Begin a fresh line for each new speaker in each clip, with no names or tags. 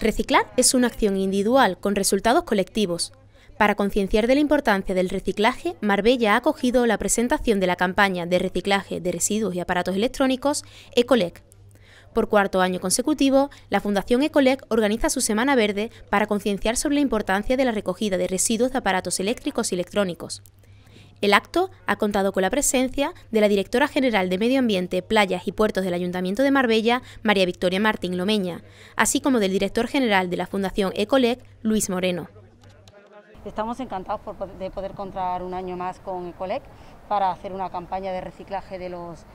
Reciclar es una acción individual con resultados colectivos. Para concienciar de la importancia del reciclaje, Marbella ha acogido la presentación de la campaña de reciclaje de residuos y aparatos electrónicos Ecolec. Por cuarto año consecutivo, la Fundación Ecolec organiza su Semana Verde para concienciar sobre la importancia de la recogida de residuos de aparatos eléctricos y electrónicos. El acto ha contado con la presencia de la directora general de Medio Ambiente, Playas y Puertos del Ayuntamiento de Marbella, María Victoria Martín Lomeña, así como del director general de la Fundación Ecolec, Luis Moreno.
Estamos encantados de poder contar un año más con Ecolec para hacer una campaña de reciclaje de los,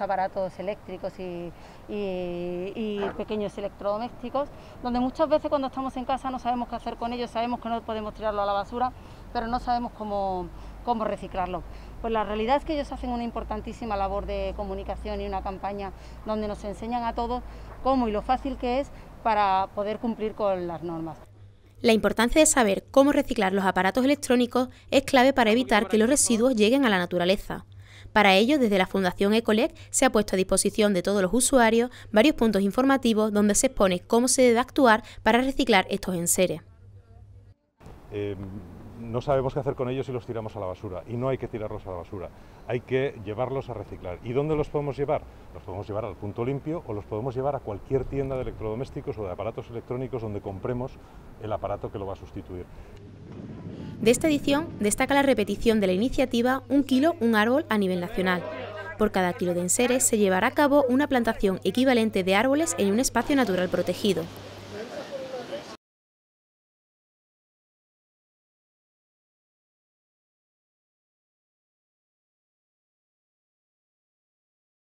aparatos eléctricos y, y, pequeños electrodomésticos, donde muchas veces cuando estamos en casa no sabemos qué hacer con ellos, sabemos que no podemos tirarlo a la basura, pero no sabemos cómo, cómo reciclarlo. Pues la realidad es que ellos hacen una importantísima labor de comunicación y una campaña donde nos enseñan a todos cómo y lo fácil que es para poder cumplir con las normas.
La importancia de saber cómo reciclar los aparatos electrónicos es clave para evitar que los residuos lleguen a la naturaleza. Para ello, desde la Fundación Ecolec se ha puesto a disposición de todos los usuarios varios puntos informativos donde se expone cómo se debe actuar para reciclar estos enseres.
Em, no sabemos qué hacer con ellos si los tiramos a la basura. Y no hay que tirarlos a la basura, hay que llevarlos a reciclar. ¿Y dónde los podemos llevar? Los podemos llevar al punto limpio o los podemos llevar a cualquier tienda de electrodomésticos o de aparatos electrónicos donde compremos el aparato que lo va a sustituir.
De esta edición destaca la repetición de la iniciativa Un kilo, un árbol a nivel nacional. Por cada kilo de enseres se llevará a cabo una plantación equivalente de árboles en un espacio natural protegido.